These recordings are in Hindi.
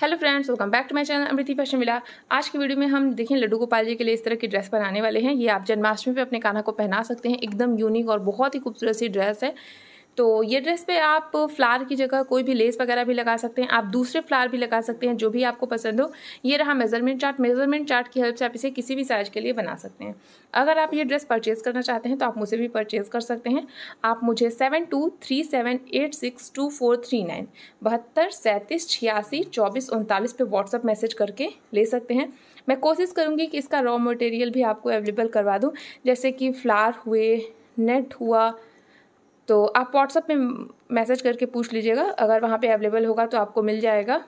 hello friends welcome back to my channel Amriti fashion मिला आज की वीडियो में हम देखें लड्डू गोपाल जी के लिए इस तरह की ड्रेस बनाने वाले हैं ये आप जन्माष्टमी पे अपने कान्हा को पहना सकते हैं एकदम यूनिक और बहुत ही खूबसूरत सी ड्रेस है तो ये ड्रेस पे आप फ्लार की जगह कोई भी लेस वगैरह भी लगा सकते हैं आप दूसरे फ्लार भी लगा सकते हैं जो भी आपको पसंद हो ये रहा मेजरमेंट चार्ट मेजरमेंट चार्ट की हेल्प से आप इसे किसी भी साइज के लिए बना सकते हैं अगर आप ये ड्रेस परचेज़ करना चाहते हैं तो आप मुझे भी परचेज़ कर सकते हैं आप मुझे seven two three seven eight six two four three nine बहत्तर सैंतीस छियासी चौबीस उनतालीस पर व्हाट्सअप मैसेज करके ले सकते हैं मैं कोशिश करूँगी कि इसका रॉ मटेरियल भी आपको अवेलेबल करवा दूँ जैसे कि फ्लार हुए नेट हुआ तो आप व्हाट्सअप में मैसेज करके पूछ लीजिएगा अगर वहाँ पे अवेलेबल होगा तो आपको मिल जाएगा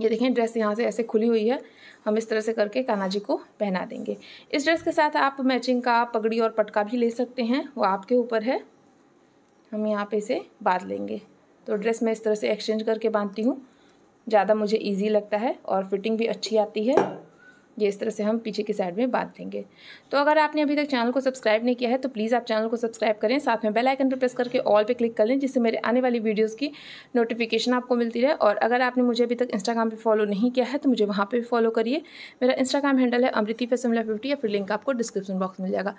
ये देखें ड्रेस यहाँ से ऐसे खुली हुई है हम इस तरह से करके कानाजी जी को पहना देंगे इस ड्रेस के साथ आप मैचिंग का पगड़ी और पटका भी ले सकते हैं वो आपके ऊपर है हम यहाँ पे इसे बांध लेंगे तो ड्रेस मैं इस तरह से एक्सचेंज करके बांधती हूँ ज़्यादा मुझे ईजी लगता है और फिटिंग भी अच्छी आती है ये इस तरह से हम पीछे की साइड में बांध देंगे तो अगर आपने अभी तक चैनल को सब्सक्राइब नहीं किया है तो प्लीज़ आप चैनल को सब्सक्राइब करें साथ में बेल आइकन पर प्रेस करके ऑल पे क्लिक कर लें जिससे मेरे आने वाली वीडियोस की नोटिफिकेशन आपको मिलती रहे और अगर आपने मुझे अभी तक इंस्टाग्राम पर फॉलो नहीं किया है तो मुझे वहाँ पर भी फॉलो करिए मेरा इंस्टाग्राम हैंडल है अमृति फसमला फिफ्टी या फिर लिंक आपको डिस्क्रिप्शन बॉक्स मिल जाएगा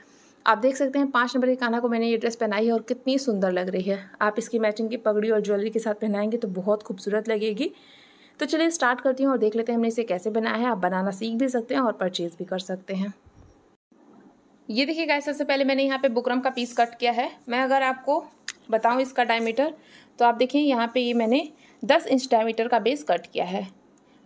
आप देख सकते हैं पाँच नंबर के काना को मैंने ये ड्रेस पहनाई है और कितनी सुंदर लग रही है आप इसकी मैचिंग की पगड़ी और ज्वेलरी के साथ पहनाएंगे तो बहुत खूबसूरत लगेगी तो चलिए स्टार्ट करती हूँ और देख लेते हैं हमने इसे कैसे बनाया है आप बनाना सीख भी सकते हैं और परचेज़ भी कर सकते हैं ये देखिए गाय सबसे पहले मैंने यहाँ पे बुकरम का पीस कट किया है मैं अगर आपको बताऊँ इसका डायमीटर तो आप देखिए यहाँ पे ये मैंने दस इंच डायमीटर का बेस कट किया है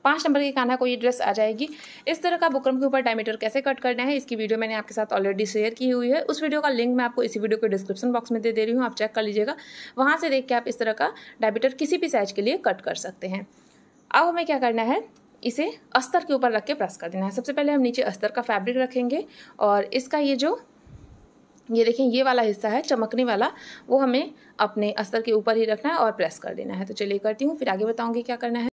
पाँच नंबर के कान्हा को ये ड्रेस आ जाएगी इस तरह का बुकरम के ऊपर डायमीटर कैसे कट करना है इसकी वीडियो मैंने आपके साथ ऑलरेडी शेयर की हुई है उस वीडियो का लिंक मैं आपको इसी वीडियो के डिस्क्रिप्शन बॉक्स में दे दे रही हूँ आप चेक कर लीजिएगा वहाँ से देख के आप इस तरह का डायमीटर किसी भी साइज के लिए कट कर सकते हैं अब हमें क्या करना है इसे अस्तर के ऊपर रख के प्रेस कर देना है सबसे पहले हम नीचे अस्तर का फैब्रिक रखेंगे और इसका ये जो ये देखें ये वाला हिस्सा है चमकने वाला वो हमें अपने अस्तर के ऊपर ही रखना है और प्रेस कर देना है तो चलिए करती हूँ फिर आगे बताऊँगी क्या करना है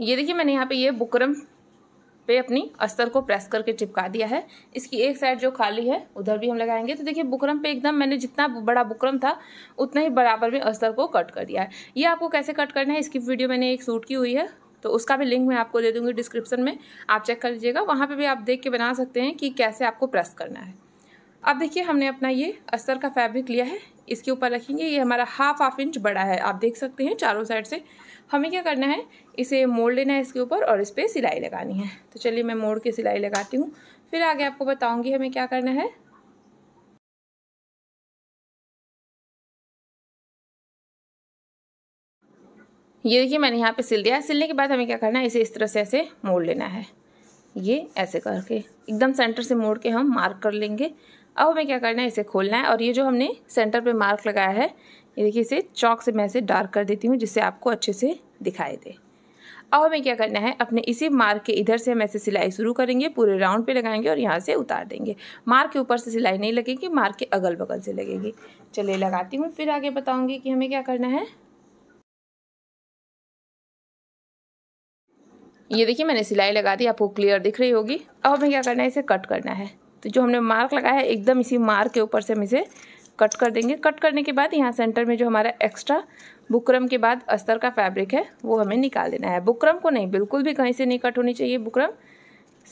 ये देखिए मैंने यहाँ पे ये बुकरम पे अपनी अस्तर को प्रेस करके चिपका दिया है इसकी एक साइड जो खाली है उधर भी हम लगाएंगे तो देखिए बुकरम पे एकदम मैंने जितना बड़ा बुकरम था उतना ही बराबर में अस्तर को कट कर दिया है ये आपको कैसे कट करना है इसकी वीडियो मैंने एक सूट की हुई है तो उसका भी लिंक मैं आपको दे दूँगी डिस्क्रिप्शन में आप चेक कर लीजिएगा वहाँ पर भी आप देख के बना सकते हैं कि कैसे आपको प्रेस करना है अब देखिए हमने अपना ये अस्तर का फैब्रिक लिया है इसके ऊपर रखेंगे ये हमारा हाफ हाफ इंच बड़ा है आप देख सकते हैं चारों साइड से हमें क्या करना है इसे मोड़ लेना है इसके ऊपर और इस पर सिलाई लगानी है तो चलिए मैं मोड़ के सिलाई लगाती हूँ फिर आगे आपको बताऊँगी हमें क्या करना है ये देखिए मैंने यहाँ पे सिल दिया सिलने के बाद हमें क्या करना है इसे इस तरह से ऐसे मोड़ लेना है ये ऐसे करके एकदम सेंटर से मोड़ के हम मार्क कर लेंगे अब हमें क्या करना है इसे खोलना है और ये जो हमने सेंटर पे मार्क लगाया है ये देखिए इसे चौक से मैं इसे डार्क कर देती हूँ जिससे आपको अच्छे से दिखाई दे अब हमें क्या करना है अपने इसी मार्क के इधर से हम ऐसे सिलाई शुरू करेंगे पूरे राउंड पे लगाएंगे और यहाँ से उतार देंगे मार्क के ऊपर से सिलाई नहीं लगेगी मार्क के अगल बगल से लगेगी चलिए लगाती हूँ फिर आगे बताऊँगी कि हमें क्या करना है ये देखिए मैंने सिलाई लगा दी आपको क्लियर दिख रही होगी अब हमें क्या करना है इसे कट करना है तो जो हमने मार्क लगाया है एकदम इसी मार्क के ऊपर से हम इसे कट कर देंगे कट करने के बाद यहाँ सेंटर में जो हमारा एक्स्ट्रा बुकरम के बाद अस्तर का फैब्रिक है वो हमें निकाल देना है बुकरम को नहीं बिल्कुल भी कहीं से नहीं कट होनी चाहिए बुकरम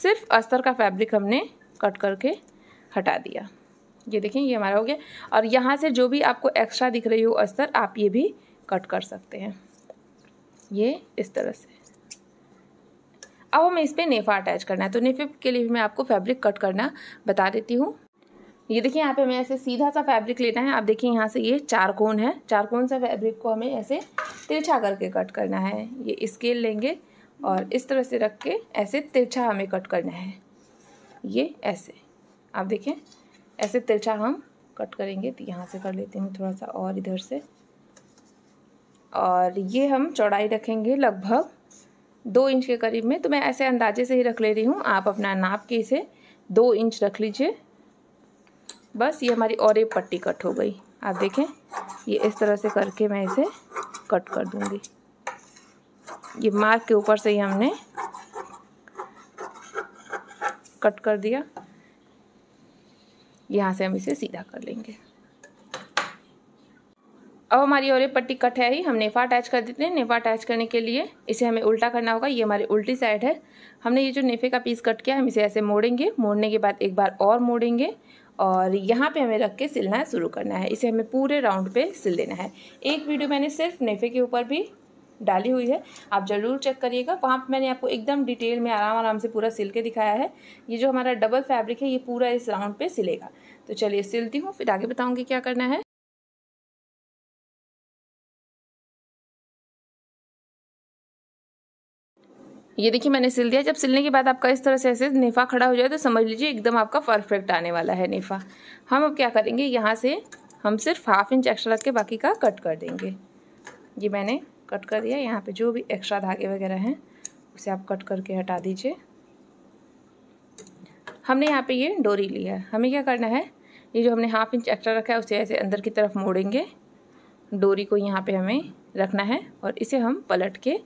सिर्फ अस्तर का फैब्रिक हमने कट करके हटा दिया ये देखें ये हमारा हो गया और यहाँ से जो भी आपको एक्स्ट्रा दिख रही हो अस्तर आप ये भी कट कर सकते हैं ये इस तरह से अब हमें इस पर नेफा अटैच करना है तो नेफे के लिए भी मैं आपको फैब्रिक कट करना बता देती हूँ ये देखिए यहाँ पे हमें ऐसे सीधा सा फैब्रिक लेना है आप देखिए यहाँ से ये चार कोन है चार कोन सा फैब्रिक को हमें ऐसे तिरछा करके कट करना है ये स्केल लेंगे और इस तरह से रख के ऐसे तिरछा हमें कट करना है ये ऐसे आप देखें ऐसे तिरछा हम कट करेंगे तो यहाँ से कर लेते हैं थोड़ा सा और इधर से और ये हम चौड़ाई रखेंगे लगभग दो इंच के करीब में तो मैं ऐसे अंदाजे से ही रख ले रही हूँ आप अपना नाप के इसे दो इंच रख लीजिए बस ये हमारी और एक पट्टी कट हो गई आप देखें ये इस तरह से करके मैं इसे कट कर दूंगी ये मार्क के ऊपर से ही हमने कट कर दिया यहाँ से हम इसे सीधा कर लेंगे अब हमारी और पट्टी कट है ही हम नेफा अटैच कर देते हैं नेफा अटैच करने के लिए इसे हमें उल्टा करना होगा ये हमारी उल्टी साइड है हमने ये जो नेफे का पीस कट किया हम इसे ऐसे मोड़ेंगे मोड़ने के बाद एक बार और मोड़ेंगे और यहाँ पे हमें रख के सिलना शुरू करना है इसे हमें पूरे राउंड पे सिल देना है एक वीडियो मैंने सिर्फ नेफे के ऊपर भी डाली हुई है आप ज़रूर चेक करिएगा वहाँ पर मैंने आपको एकदम डिटेल में आराम आराम से पूरा सिल के दिखाया है ये जो हमारा डबल फैब्रिक है ये पूरा इस राउंड पर सिलेगा तो चलिए सिलती हूँ फिर आगे बताऊँगी क्या करना है ये देखिए मैंने सिल दिया जब सिलने के बाद आपका इस तरह से ऐसे नेफा खड़ा हो जाए तो समझ लीजिए एकदम आपका परफेक्ट आने वाला है नेफा हम अब क्या करेंगे यहाँ से हम सिर्फ हाफ इंच एक्स्ट्रा रख के बाकी का कट कर देंगे ये मैंने कट कर दिया यहाँ पे जो भी एक्स्ट्रा धागे वगैरह हैं उसे आप कट करके हटा दीजिए हमने यहाँ पे ये डोरी लिया है हमें क्या करना है ये जो हमने हाफ इंच एक्स्ट्रा रखा है उसे ऐसे अंदर की तरफ मोड़ेंगे डोरी को यहाँ पे हमें रखना है और इसे हम पलट के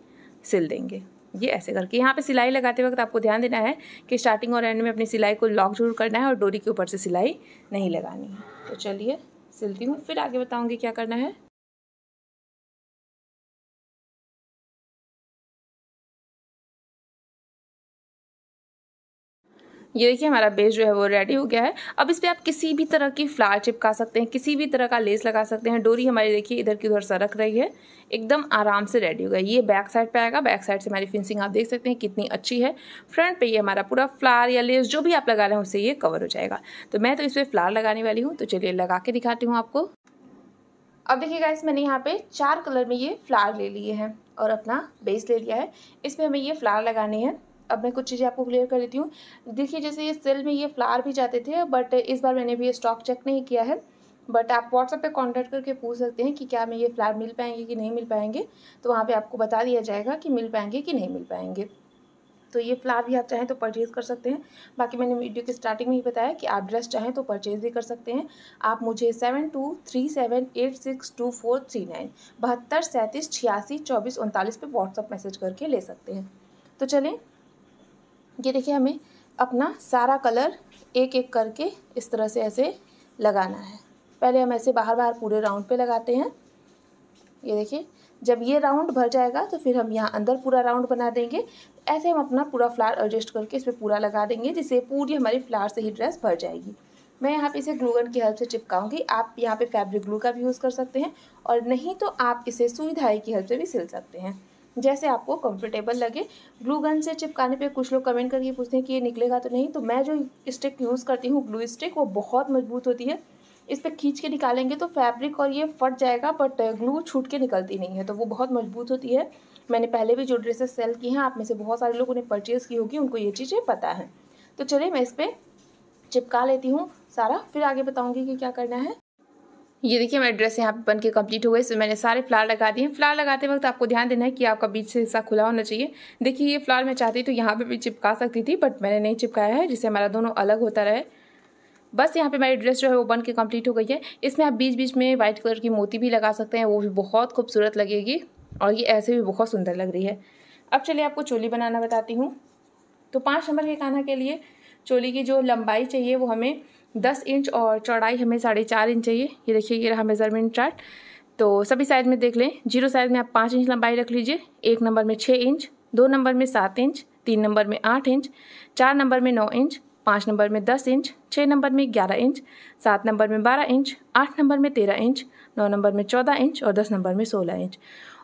सिल देंगे ये ऐसे करके यहाँ पे सिलाई लगाते वक्त आपको ध्यान देना है कि स्टार्टिंग और एंड में अपनी सिलाई को लॉक जरूर करना है और डोरी के ऊपर से सिलाई नहीं लगानी है तो चलिए सिलती हूँ फिर आगे बताऊँगी क्या करना है ये देखिए हमारा बेस जो है वो रेडी हो गया है अब इस पर आप किसी भी तरह की फ्लावर चिपका सकते हैं किसी भी तरह का लेस लगा सकते हैं डोरी हमारी देखिए इधर की उधर सरक रही है एकदम आराम से रेडी हो गया ये बैक साइड पे आएगा बैक साइड से हमारी फिनिशिंग आप देख सकते हैं कितनी अच्छी है फ्रंट पे ये हमारा पूरा फ्लावर या लेस जो भी आप लगा रहे हैं उससे ये कवर हो जाएगा तो मैं तो इस पर फ्लावर लगाने वाली हूँ तो चलिए लगा के दिखाती हूँ आपको अब देखिएगा इस मैंने यहाँ पे चार कलर में ये फ्लावर ले लिए हैं और अपना बेस ले लिया है इसमें हमें ये फ्लावर लगाने हैं अब मैं कुछ चीज़ें आपको क्लियर कर देती हूँ देखिए जैसे ये सेल में ये फ्लावर भी जाते थे बट इस बार मैंने भी ये स्टॉक चेक नहीं किया है बट आप व्हाट्सएप पे कांटेक्ट करके पूछ सकते हैं कि क्या हमें ये फ्लावर मिल पाएंगे कि नहीं मिल पाएंगे तो वहाँ पे आपको बता दिया जाएगा कि मिल पाएंगे कि नहीं मिल पाएंगे तो ये फ्लावर भी आप चाहें तो परचेज़ कर सकते हैं बाकी मैंने वीडियो के स्टार्टिंग में ही बताया कि आप ड्रेस चाहें तो परचेज़ भी कर सकते हैं आप मुझे seven two three seven eight six two four three nine बहत्तर सैंतीस छियासी चौबीस उनतालीस पर व्हाट्सअप मैसेज करके ले सकते हैं तो चलें ये देखिए हमें अपना सारा कलर एक एक करके इस तरह से ऐसे लगाना है पहले हम ऐसे बाहर बाहर पूरे राउंड पे लगाते हैं ये देखिए जब ये राउंड भर जाएगा तो फिर हम यहाँ अंदर पूरा राउंड बना देंगे ऐसे हम अपना पूरा फ्लावर एडजस्ट करके इस पर पूरा लगा देंगे जिससे पूरी हमारी फ्लावर से ही ड्रेस भर जाएगी मैं यहाँ पे इसे ग्लूगन की हेल्प से चिपकाऊंगी आप यहाँ पे फैब्रिक ग्लू का भी यूज़ कर सकते हैं और नहीं तो आप इसे सुई धाई की हेल्प से भी सिल सकते हैं जैसे आपको कंफर्टेबल लगे ग्लू गन से चिपकाने पे कुछ लोग कमेंट करके पूछते हैं कि ये निकलेगा तो नहीं तो मैं जो स्टिक यूज़ करती हूँ ग्लू स्टिक वो बहुत मजबूत होती है इस पर खींच के निकालेंगे तो फैब्रिक और ये फट जाएगा बट ग्लू छूट के निकलती नहीं है तो वो बहुत मजबूत होती है मैंने पहले भी जो ड्रेसेस सेल की हैं आप में से बहुत सारे लोग उन्हें परचेज़ की होगी उनको ये चीज़ें पता है तो चलिए मैं इस पर चिपका लेती हूँ सारा फिर आगे बताऊँगी कि क्या करना है ये देखिए हमारा ड्रेस यहाँ पे बन के कम्प्लीट हो गए इसमें मैंने सारे फ्लावर लगा दिए हैं फ्लावर लगाते वक्त आपको ध्यान देना है कि आपका बीच से हिस्सा खुला होना चाहिए देखिए ये फ्लावर मैं चाहती तो यहाँ पे भी चिपका सकती थी बट मैंने नहीं चिपकाया है जिससे हमारा दोनों अलग होता रहे बस यहाँ पे मेरी ड्रेस जो है वो बन के कम्प्लीट हो गई है इसमें आप बीच बीच में व्हाइट कलर की मोती भी लगा सकते हैं वो भी बहुत खूबसूरत लगेगी और ये ऐसे भी बहुत सुंदर लग रही है अब चलिए आपको चोली बनाना बताती हूँ तो पाँच नंबर के खाना के लिए चोली की जो लंबाई चाहिए वो हमें दस इंच और चौड़ाई हमें साढ़े चार इंच चाहिए ये देखिए ये रहा मेज़रमेंट चार्ट तो सभी साइज़ में देख लें जीरो साइज़ में आप पाँच इंच लंबाई रख लीजिए एक नंबर में छः इंच दो नंबर में सात इंच तीन नंबर में आठ इंच चार नंबर में नौ इंच पाँच नंबर में दस इंच छः नंबर में ग्यारह इंच सात नंबर में बारह इंच आठ नंबर में तेरह इंच नौ नंबर में चौदह इंच और दस नंबर में सोलह इंच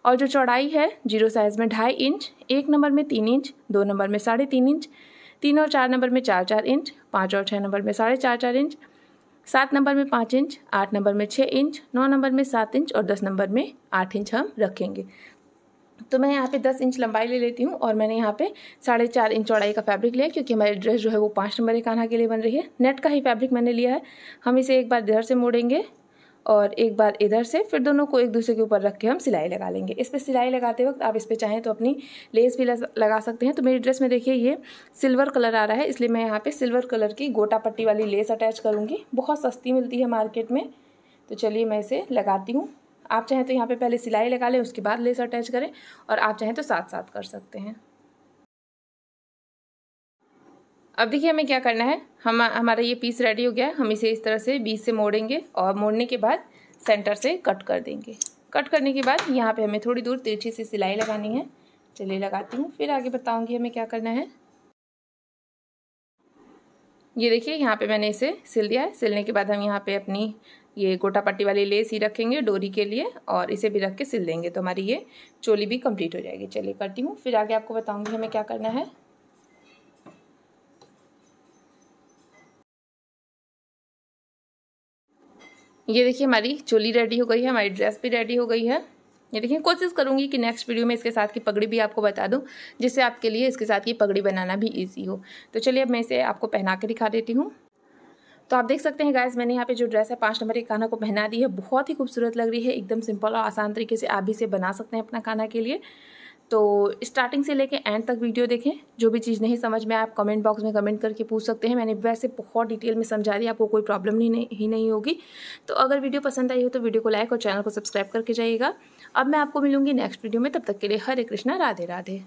और जो चौड़ाई है जीरो साइज़ में ढाई इंच एक नंबर में तीन इंच दो नंबर में साढ़े तीन इंच तीन और चार नंबर में चार चार इंच पाँच और छः नंबर में साढ़े चार चार इंच सात नंबर में पाँच इंच आठ नंबर में छः इंच नौ नंबर में सात इंच और दस नंबर में आठ इंच हम रखेंगे तो मैं यहाँ पे दस इंच लंबाई ले लेती हूँ और मैंने यहाँ पे साढ़े चार इंच चौड़ाई का फैब्रिक लिया क्योंकि हमारी ड्रेस जो है वो पाँच नंबर के कान्हा के लिए बन रही है नेट का ही फैब्रिक मैंने लिया है हम इसे एक बार इधर से मोड़ेंगे और एक बार इधर से फिर दोनों को एक दूसरे के ऊपर रख के हम सिलाई लगा लेंगे इस पर सिलाई लगाते वक्त आप इस पर चाहें तो अपनी लेस भी लगा सकते हैं तो मेरी ड्रेस में देखिए ये सिल्वर कलर आ रहा है इसलिए मैं यहाँ पे सिल्वर कलर की गोटा पट्टी वाली लेस अटैच करूँगी बहुत सस्ती मिलती है मार्केट में तो चलिए मैं इसे लगाती हूँ आप चाहें तो यहाँ पर पहले सिलाई लगा लें उसके बाद लेस अटैच करें और आप चाहें तो साथ साथ कर सकते हैं अब देखिए हमें क्या करना है हम हमारा ये पीस रेडी हो गया है हम इसे इस तरह से बीच से मोड़ेंगे और मोड़ने के बाद सेंटर से कट कर देंगे कट करने के बाद यहाँ पे हमें थोड़ी दूर तिरछी से सिलाई लगानी है चलिए लगाती हूँ फिर आगे बताऊँगी हमें क्या करना है ये देखिए यहाँ पे मैंने इसे सिल दिया है सिलने के बाद हम यहाँ पे अपनी ये गोटा पट्टी वाली लेस ही रखेंगे डोरी के लिए और इसे भी रख के सिल देंगे तो हमारी ये चोली भी कंप्लीट हो जाएगी चलिए करती हूँ फिर आगे आपको बताऊँगी हमें क्या करना है ये देखिए हमारी चोली रेडी हो गई है हमारी ड्रेस भी रेडी हो गई है ये देखिए कोशिश करूँगी कि नेक्स्ट वीडियो में इसके साथ की पगड़ी भी आपको बता दूँ जिससे आपके लिए इसके साथ की पगड़ी बनाना भी ईजी हो तो चलिए अब मैं इसे आपको पहना के दिखा देती हूँ तो आप देख सकते हैं गाइज मैंने यहाँ पे जो ड्रेस है पाँच नंबर के खाना को पहना दी है बहुत ही खूबसूरत लग रही है एकदम सिंपल और आसान तरीके से आप भी इसे बना सकते हैं अपना खाना के लिए तो स्टार्टिंग से लेके एंड तक वीडियो देखें जो भी चीज़ नहीं समझ में आप कमेंट बॉक्स में कमेंट करके पूछ सकते हैं मैंने वैसे बहुत डिटेल में समझा दिया आपको कोई प्रॉब्लम नहीं, ही नहीं होगी तो अगर वीडियो पसंद आई हो तो वीडियो को लाइक और चैनल को सब्सक्राइब करके जाइएगा अब मैं आपको मिलूंगी नेक्स्ट वीडियो में तब तक के लिए हरे कृष्णा राधे राधे